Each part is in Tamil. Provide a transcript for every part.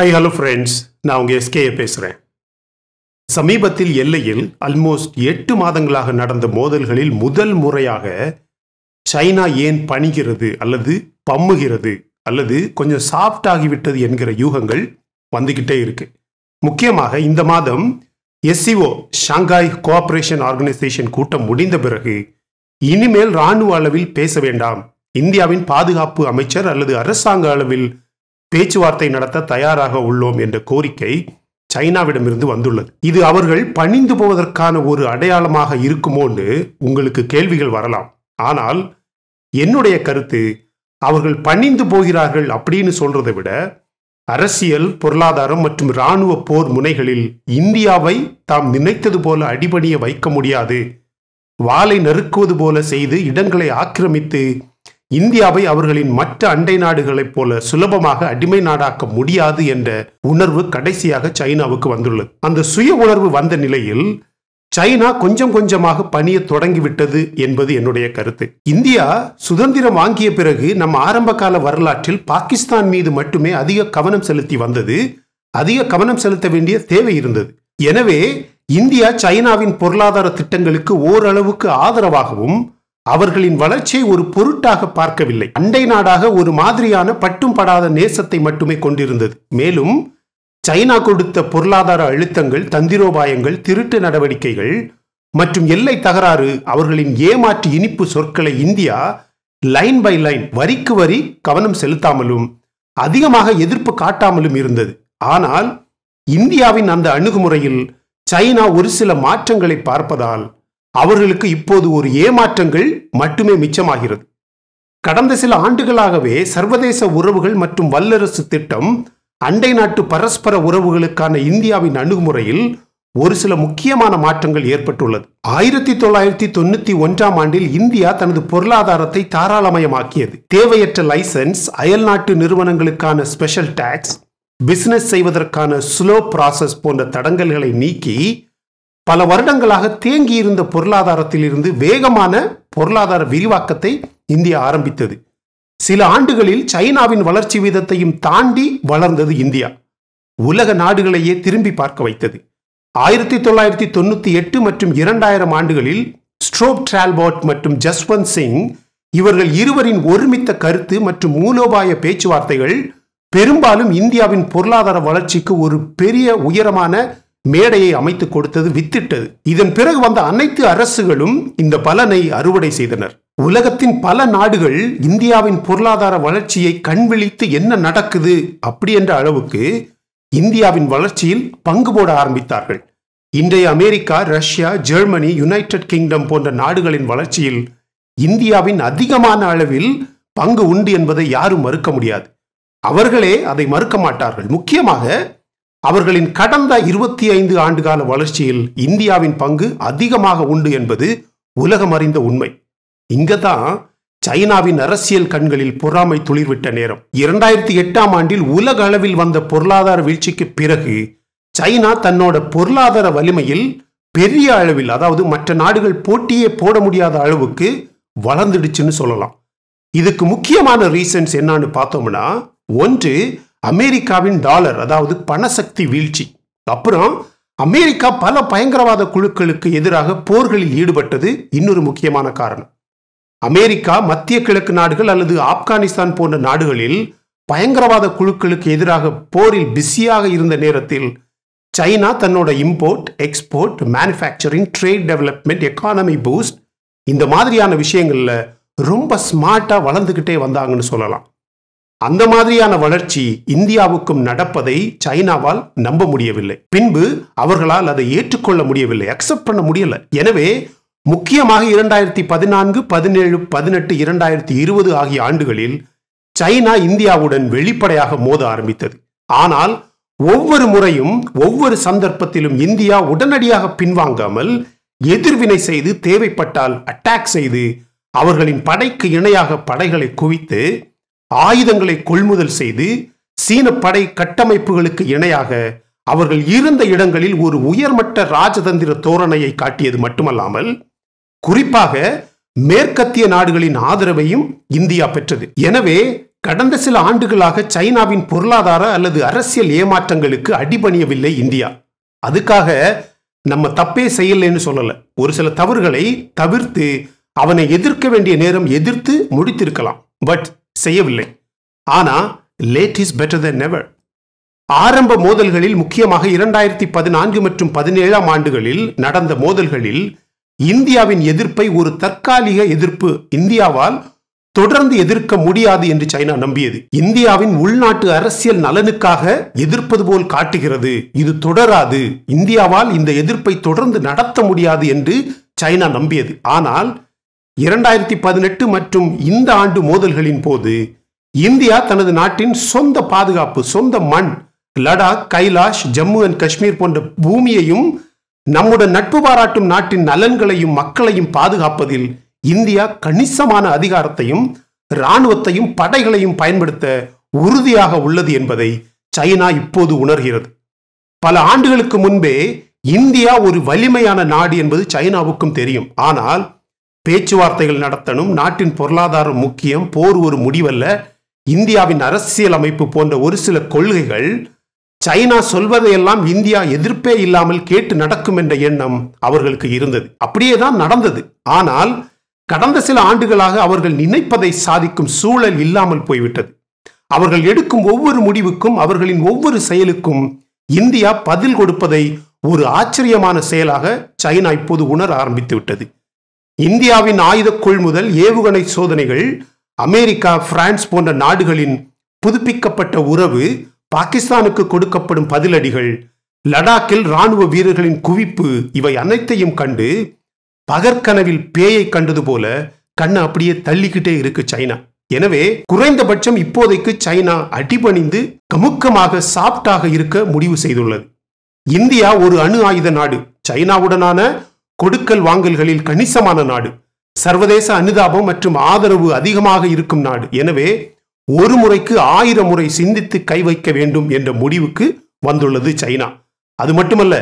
ஹை ஹலோ ஃப்ரெண்ட்ஸ் நான் உங்கள் எஸ்கேயை பேசுகிறேன் சமீபத்தில் எல்லையில் அல்மோஸ்ட் எட்டு மாதங்களாக நடந்த மோதல்களில் முதல் முறையாக சைனா ஏன் பணிகிறது அல்லது பம்முகிறது அல்லது கொஞ்சம் சாஃப்ட் ஆகிவிட்டது என்கிற யூகங்கள் வந்துக்கிட்டே இருக்கு முக்கியமாக இந்த மாதம் எஸ்சிஓ ஷாங்காய் கோஆப்ரேஷன் ஆர்கனைசேஷன் கூட்டம் முடிந்த பிறகு இனிமேல் இராணுவ அளவில் பேச வேண்டாம் இந்தியாவின் பாதுகாப்பு அமைச்சர் அல்லது அரசாங்க அளவில் பேச்சுவார்த்தை நடத்த தயாராக உள்ளோம் என்ற கோரிக்கை சைனாவிடமிருந்து வந்துள்ளது இது அவர்கள் பணிந்து போவதற்கான ஒரு அடையாளமாக இருக்குமோன்னு உங்களுக்கு கேள்விகள் வரலாம் ஆனால் என்னுடைய கருத்து அவர்கள் பணிந்து போகிறார்கள் அப்படின்னு சொல்றதை விட அரசியல் பொருளாதாரம் மற்றும் இராணுவ போர் முனைகளில் இந்தியாவை தாம் நினைத்தது போல அடிபணிய வைக்க முடியாது வாளை நறுக்குவது போல செய்து இடங்களை ஆக்கிரமித்து இந்தியாவை அவர்களின் மற்ற அண்டை நாடுகளைப் போல சுலபமாக அடிமை நாடாக்க முடியாது என்ற உணர்வு கடைசியாக சைனாவுக்கு வந்துள்ளது அந்த சுய உணர்வு வந்த நிலையில் சைனா கொஞ்சம் கொஞ்சமாக பணிய தொடங்கிவிட்டது என்பது என்னுடைய கருத்து இந்தியா சுதந்திரம் வாங்கிய பிறகு நம்ம ஆரம்ப கால வரலாற்றில் பாகிஸ்தான் மீது மட்டுமே அதிக கவனம் செலுத்தி வந்தது அதிக கவனம் செலுத்த வேண்டிய தேவை இருந்தது எனவே இந்தியா சைனாவின் பொருளாதார திட்டங்களுக்கு ஓரளவுக்கு ஆதரவாகவும் அவர்களின் வளர்ச்சியை ஒரு பொருட்டாக பார்க்கவில்லை அண்டை நாடாக ஒரு மாதிரியான பட்டும் படாத நேசத்தை மட்டுமே கொண்டிருந்தது மேலும் சைனா கொடுத்த பொருளாதார அழுத்தங்கள் தந்திரோபாயங்கள் திருட்டு நடவடிக்கைகள் மற்றும் எல்லை தகராறு அவர்களின் ஏமாற்று இனிப்பு சொற்களை இந்தியா லைன் பை லைன் வரிக்கு வரி கவனம் செலுத்தாமலும் அதிகமாக எதிர்ப்பு காட்டாமலும் இருந்தது ஆனால் இந்தியாவின் அந்த அணுகுமுறையில் சைனா ஒரு சில மாற்றங்களை பார்ப்பதால் அவர்களுக்கு இப்போது ஒரு ஏமாற்றங்கள் மட்டுமே மிச்சமாகிறது கடந்த சில ஆண்டுகளாகவே சர்வதேச உறவுகள் மற்றும் வல்லரசு திட்டம் அண்டை நாட்டு பரஸ்பர உறவுகளுக்கான இந்தியாவின் அணுகுமுறையில் ஒரு சில முக்கியமான மாற்றங்கள் ஏற்பட்டுள்ளது ஆயிரத்தி தொள்ளாயிரத்தி தொண்ணூத்தி ஒன்றாம் ஆண்டில் இந்தியா தனது பொருளாதாரத்தை தாராளமயமாக்கியது தேவையற்ற லைசன்ஸ் அயல் நாட்டு நிறுவனங்களுக்கான ஸ்பெஷல் டாக்ஸ் பிசினஸ் செய்வதற்கான ஸ்லோ ப்ராசஸ் போன்ற தடங்கல்களை நீக்கி பல வருடங்களாக தேங்கியிருந்த பொருளாதாரத்திலிருந்து வேகமான பொருளாதார விரிவாக்கத்தை இந்தியா ஆரம்பித்தது சில ஆண்டுகளில் சைனாவின் வளர்ச்சி வீதத்தையும் தாண்டி வளர்ந்தது இந்தியா உலக நாடுகளையே திரும்பி பார்க்க வைத்தது ஆயிரத்தி தொள்ளாயிரத்தி தொண்ணூற்றி எட்டு மற்றும் இரண்டாயிரம் ஆண்டுகளில் ஸ்ட்ரோப் டிரால்பாட் மற்றும் ஜஸ்வந்த் சிங் இவர்கள் இருவரின் ஒருமித்த கருத்து மற்றும் மூலோபாய பேச்சுவார்த்தைகள் பெரும்பாலும் இந்தியாவின் பொருளாதார வளர்ச்சிக்கு ஒரு பெரிய உயரமான மேடையை அமைத்து கொடுத்தது வித்திட்டது இதன் பிறகு வந்த அனைத்து அரசுகளும் இந்த பலனை அறுவடை செய்தனர் உலகத்தின் பல நாடுகள் இந்தியாவின் பொருளாதார வளர்ச்சியை கண்விழித்து என்ன நடக்குது அப்படி என்ற அளவுக்கு இந்தியாவின் வளர்ச்சியில் பங்கு போட ஆரம்பித்தார்கள் இன்றைய America Russia Germany United Kingdom போன்ற நாடுகளின் வளர்ச்சியில் இந்தியாவின் அதிகமான அளவில் பங்கு உண்டு என்பதை யாரும் மறுக்க முடியாது அவர்களே அதை மறுக்க மாட்டார்கள் முக்கியமாக அவர்களின் கடந்த இருபத்தி ஐந்து ஆண்டுகால வளர்ச்சியில் இந்தியாவின் பங்கு அதிகமாக உண்டு என்பது உலகம் அறிந்த உண்மை இங்கதான் சைனாவின் அரசியல் கண்களில் பொறாமை துளிர்விட்ட நேரம் இரண்டாயிரத்தி எட்டாம் ஆண்டில் உலக அளவில் வந்த பொருளாதார வீழ்ச்சிக்கு பிறகு சைனா தன்னோட பொருளாதார வலிமையில் பெரிய அளவில் அதாவது மற்ற நாடுகள் போட்டியே போட முடியாத அளவுக்கு வளர்ந்துடுச்சுன்னு சொல்லலாம் இதுக்கு முக்கியமான ரீசன்ஸ் என்னன்னு பார்த்தோம்னா ஒன்று அமெரிக்காவின் டாலர் அதாவது பணசக்தி வீழ்ச்சி அப்புறம் அமெரிக்கா பல பயங்கரவாத குழுக்களுக்கு எதிராக போர்களில் ஈடுபட்டது இன்னொரு முக்கியமான காரணம் அமெரிக்கா மத்திய கிழக்கு நாடுகள் அல்லது ஆப்கானிஸ்தான் போன்ற நாடுகளில் பயங்கரவாத குழுக்களுக்கு எதிராக போரில் பிஸியாக இருந்த நேரத்தில் சைனா தன்னோட import export manufacturing trade development economy boost இந்த மாதிரியான விஷயங்களில் ரொம்ப ஸ்மார்ட்டாக வளர்ந்துக்கிட்டே வந்தாங்கன்னு சொல்லலாம் அந்த மாதிரியான வளர்ச்சி இந்தியாவுக்கும் நடப்பதை சைனாவால் நம்ப முடியவில்லை பின்பு அவர்களால் அதை ஏற்றுக்கொள்ள முடியவில்லை அக்செப்ட் பண்ண முடியல எனவே முக்கியமாக இரண்டாயிரத்தி பதினான்கு பதினேழு பதினெட்டு இரண்டாயிரத்தி இருபது ஆகிய ஆண்டுகளில் சைனா இந்தியாவுடன் வெளிப்படையாக மோத ஆரம்பித்தது ஆனால் ஒவ்வொரு முறையும் ஒவ்வொரு சந்தர்ப்பத்திலும் இந்தியா உடனடியாக பின்வாங்காமல் எதிர்வினை செய்து தேவைப்பட்டால் அட்டாக் செய்து அவர்களின் படைக்கு இணையாக படைகளை குவித்து ஆயுதங்களை கொள்முதல் செய்து சீன படை கட்டமைப்புகளுக்கு இணையாக அவர்கள் இருந்த இடங்களில் ஒரு உயர்மட்ட ராஜதந்திர தோரணையை காட்டியது மட்டுமல்லாமல் குறிப்பாக மேற்கத்திய நாடுகளின் ஆதரவையும் இந்தியா பெற்றது எனவே கடந்த சில ஆண்டுகளாக சைனாவின் பொருளாதார அல்லது அரசியல் ஏமாற்றங்களுக்கு அடிபணியவில்லை இந்தியா அதுக்காக நம்ம தப்பே செய்யலைன்னு சொல்லல ஒரு சில தவறுகளை தவிர்த்து அவனை எதிர்க்க வேண்டிய நேரம் எதிர்த்து முடித்திருக்கலாம் பட் செய்யவில்லை ஆனா late is better than never ஆரம்ப மோதல்களில் முக்கியமாக இரண்டாயிரத்தி பதினான்கு மற்றும் பதினேழாம் ஆண்டுகளில் நடந்த மோதல்களில் இந்தியாவின் எதிர்ப்பை ஒரு தற்காலிக எதிர்ப்பு இந்தியாவால் தொடர்ந்து எதிர்க்க முடியாது என்று சைனா நம்பியது இந்தியாவின் உள்நாட்டு அரசியல் நலனுக்காக எதிர்ப்பது போல் காட்டுகிறது இது தொடராது இந்தியாவால் இந்த எதிர்ப்பை தொடர்ந்து நடத்த முடியாது என்று சைனா நம்பியது ஆனால் இரண்டாயிரத்தி பதினெட்டு மற்றும் இந்த ஆண்டு மோதல்களின் போது இந்தியா தனது நாட்டின் சொந்த பாதுகாப்பு சொந்த மண் லடாக் கைலாஷ் ஜம்மு அண்ட் காஷ்மீர் போன்ற பூமியையும் நம்முடன் நட்பு பாராட்டும் நாட்டின் நலன்களையும் மக்களையும் பாதுகாப்பதில் இந்தியா கணிசமான அதிகாரத்தையும் இராணுவத்தையும் படைகளையும் பயன்படுத்த உறுதியாக உள்ளது என்பதை சைனா இப்போது உணர்கிறது பல ஆண்டுகளுக்கு முன்பே இந்தியா ஒரு வலிமையான நாடு என்பது சைனாவுக்கும் தெரியும் ஆனால் பேச்சுவார்த்தைகள் நடத்தணும் நாட்டின் பொருளாதாரம் முக்கியம் போர் ஒரு முடிவல்ல இந்தியாவின் அரசியல் அமைப்பு போன்ற ஒரு சில கொள்கைகள் சைனா சொல்வதையெல்லாம் இந்தியா எதிர்ப்பே இல்லாமல் கேட்டு நடக்கும் என்ற எண்ணம் அவர்களுக்கு இருந்தது அப்படியே தான் நடந்தது ஆனால் கடந்த சில ஆண்டுகளாக அவர்கள் நினைப்பதை சாதிக்கும் சூழல் இல்லாமல் போய்விட்டது அவர்கள் எடுக்கும் ஒவ்வொரு முடிவுக்கும் அவர்களின் ஒவ்வொரு செயலுக்கும் இந்தியா பதில் கொடுப்பதை ஒரு ஆச்சரியமான செயலாக சைனா இப்போது உணர ஆரம்பித்து விட்டது இந்தியாவின் ஆயுத கொள்முதல் ஏவுகணை சோதனைகள் அமெரிக்கா பிரான்ஸ் போன்ற நாடுகளின் புதுப்பிக்கப்பட்ட உறவு பாகிஸ்தானுக்கு கொடுக்கப்படும் பதிலடிகள் லடாக்கில் ராணுவ வீரர்களின் குவிப்பு இவை அனைத்தையும் கண்டு பகற்கனவில் பேயை கண்டது போல கண்ணை அப்படியே தள்ளிக்கிட்டே இருக்கு சைனா எனவே குறைந்தபட்சம் இப்போதைக்கு சைனா அடிபணிந்து கமுக்கமாக சாப்டாக இருக்க முடிவு செய்துள்ளது இந்தியா ஒரு அணு ஆயுத நாடு சைனாவுடனான கொடுக்கல் வாங்கல்களில் கணிசமான நாடு சர்வதேச அனுதாபம் மற்றும் ஆதரவு அதிகமாக இருக்கும் நாடு எனவே ஒரு முறைக்கு ஆயிரம் முறை சிந்தித்து கை வைக்க வேண்டும் என்ற முடிவுக்கு வந்துள்ளது சைனா அது மட்டுமல்ல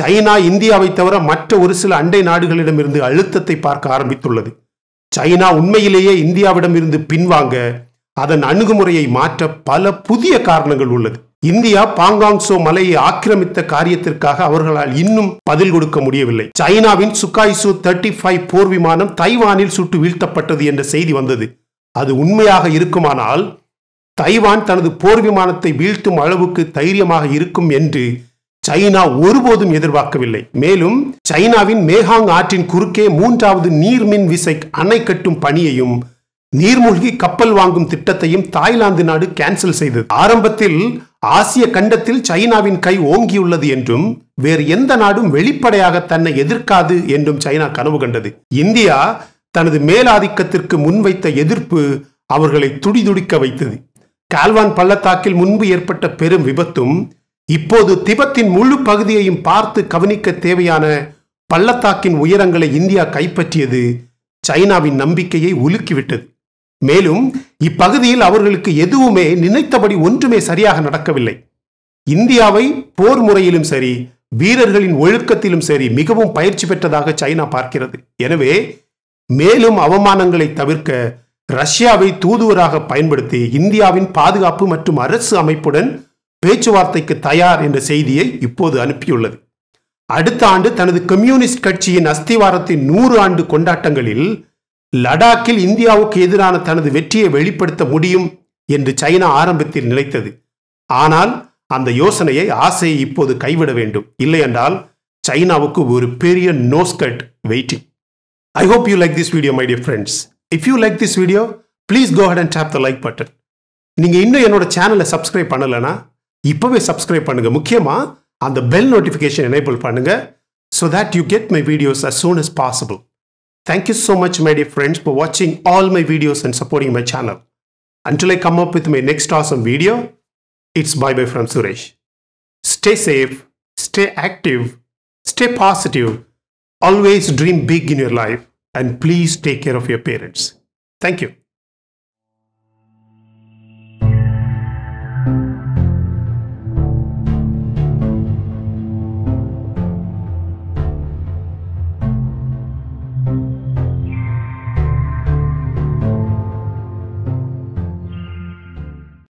சைனா இந்தியாவை தவிர மற்ற ஒரு சில அண்டை நாடுகளிடமிருந்து அழுத்தத்தை பார்க்க ஆரம்பித்துள்ளது சைனா உண்மையிலேயே இந்தியாவிடமிருந்து பின்வாங்க அதன் அணுகுமுறையை மாற்ற பல புதிய காரணங்கள் உள்ளது இந்தியா பாங்காங்சோ மலையை ஆக்கிரமித்த காரியத்திற்காக அவர்களால் இன்னும் பதில் கொடுக்க முடியவில்லை சைனாவின் சுகாய்சு தேர்ட்டி ஃபைவ் போர் விமானம் தைவானில் சுட்டு வீழ்த்தப்பட்டது என்ற செய்தி வந்தது அது உண்மையாக இருக்குமானால் தைவான் தனது போர் விமானத்தை வீழ்த்தும் அளவுக்கு தைரியமாக இருக்கும் என்று சைனா ஒருபோதும் எதிர்பார்க்கவில்லை மேலும் சைனாவின் மேகாங் ஆற்றின் குறுக்கே மூன்றாவது நீர்மின் விசை அணை கட்டும் பணியையும் நீர்மூழ்கி கப்பல் வாங்கும் திட்டத்தையும் தாய்லாந்து நாடு கேன்சல் செய்தது ஆரம்பத்தில் ஆசிய கண்டத்தில் சைனாவின் கை ஓங்கியுள்ளது என்றும் வேறு எந்த நாடும் வெளிப்படையாக தன்னை எதிர்க்காது என்றும் சைனா கனவு கண்டது இந்தியா தனது மேலாதிக்கத்திற்கு முன்வைத்த எதிர்ப்பு அவர்களை துடிதுடிக்க வைத்தது கால்வான் பள்ளத்தாக்கில் முன்பு ஏற்பட்ட பெரும் விபத்தும் இப்போது திபத்தின் முழு பகுதியையும் பார்த்து கவனிக்க தேவையான பள்ளத்தாக்கின் உயரங்களை இந்தியா கைப்பற்றியது சைனாவின் நம்பிக்கையை உலுக்கிவிட்டது மேலும் இப்பகுதியில் அவர்களுக்கு எதுவுமே நினைத்தபடி ஒன்றுமே சரியாக நடக்கவில்லை இந்தியாவை போர் முறையிலும் சரி வீரர்களின் ஒழுக்கத்திலும் சரி மிகவும் பயிற்சி பெற்றதாக சைனா பார்க்கிறது எனவே மேலும் அவமானங்களை தவிர்க்க ரஷ்யாவை தூதுவராக பயன்படுத்தி இந்தியாவின் பாதுகாப்பு மற்றும் அரசு அமைப்புடன் பேச்சுவார்த்தைக்கு தயார் என்ற செய்தியை இப்போது அனுப்பியுள்ளது அடுத்த ஆண்டு தனது கம்யூனிஸ்ட் கட்சியின் அஸ்திவாரத்தின் நூறு ஆண்டு கொண்டாட்டங்களில் லடாக்கில் இந்தியாவுக்கு எதிரான தனது வெற்றியை வெளிப்படுத்த முடியும் என்று சைனா ஆரம்பத்தில் நினைத்தது ஆனால் அந்த யோசனையை ஆசையை இப்போது கைவிட வேண்டும் இல்லையென்றால் சைனாவுக்கு ஒரு பெரிய nose cut waiting I hope you like this video my dear friends if you like this video please go ahead and tap the like button நீங்கள் இன்னும் என்னோட சேனலை சப்ஸ்கிரைப் பண்ணலைன்னா இப்போவே சப்ஸ்கிரைப் பண்ணுங்கள் முக்கியமாக அந்த பெல் நோட்டிஃபிகேஷன் எனேபிள் பண்ணுங்கள் so that you get my videos as soon as possible Thank you so much my dear friends for watching all my videos and supporting my channel. Until I come up with my next awesome video, it's bye bye from Suresh. Stay safe, stay active, stay positive, always dream big in your life and please take care of your parents. Thank you.